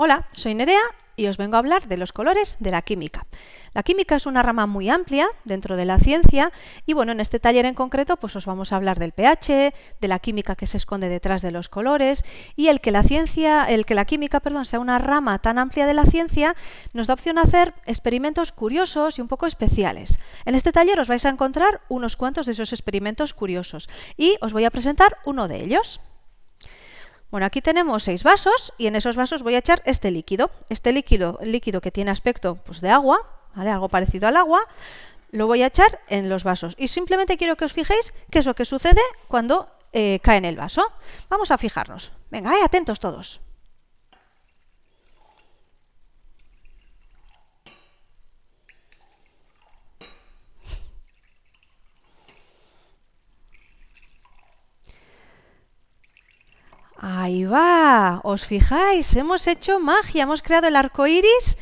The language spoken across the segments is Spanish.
Hola, soy Nerea y os vengo a hablar de los colores de la química. La química es una rama muy amplia dentro de la ciencia y bueno, en este taller en concreto pues os vamos a hablar del pH, de la química que se esconde detrás de los colores y el que la ciencia, el que la química, perdón, sea una rama tan amplia de la ciencia nos da opción a hacer experimentos curiosos y un poco especiales. En este taller os vais a encontrar unos cuantos de esos experimentos curiosos y os voy a presentar uno de ellos. Bueno, aquí tenemos seis vasos y en esos vasos voy a echar este líquido. Este líquido, líquido que tiene aspecto pues, de agua, algo parecido al agua, lo voy a echar en los vasos. Y simplemente quiero que os fijéis qué es lo que sucede cuando eh, cae en el vaso. Vamos a fijarnos. Venga, atentos todos. Ahí va, os fijáis, hemos hecho magia, hemos creado el arco iris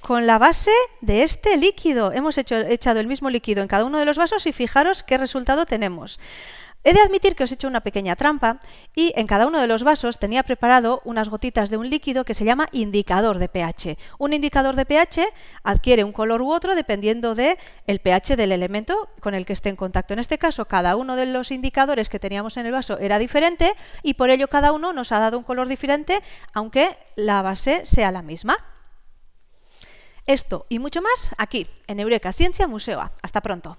con la base de este líquido. Hemos hecho, echado el mismo líquido en cada uno de los vasos y fijaros qué resultado tenemos. He de admitir que os he hecho una pequeña trampa y en cada uno de los vasos tenía preparado unas gotitas de un líquido que se llama indicador de pH. Un indicador de pH adquiere un color u otro dependiendo del pH del elemento con el que esté en contacto. En este caso, cada uno de los indicadores que teníamos en el vaso era diferente y por ello cada uno nos ha dado un color diferente, aunque la base sea la misma. Esto y mucho más aquí, en Eureka Ciencia Museo. Hasta pronto.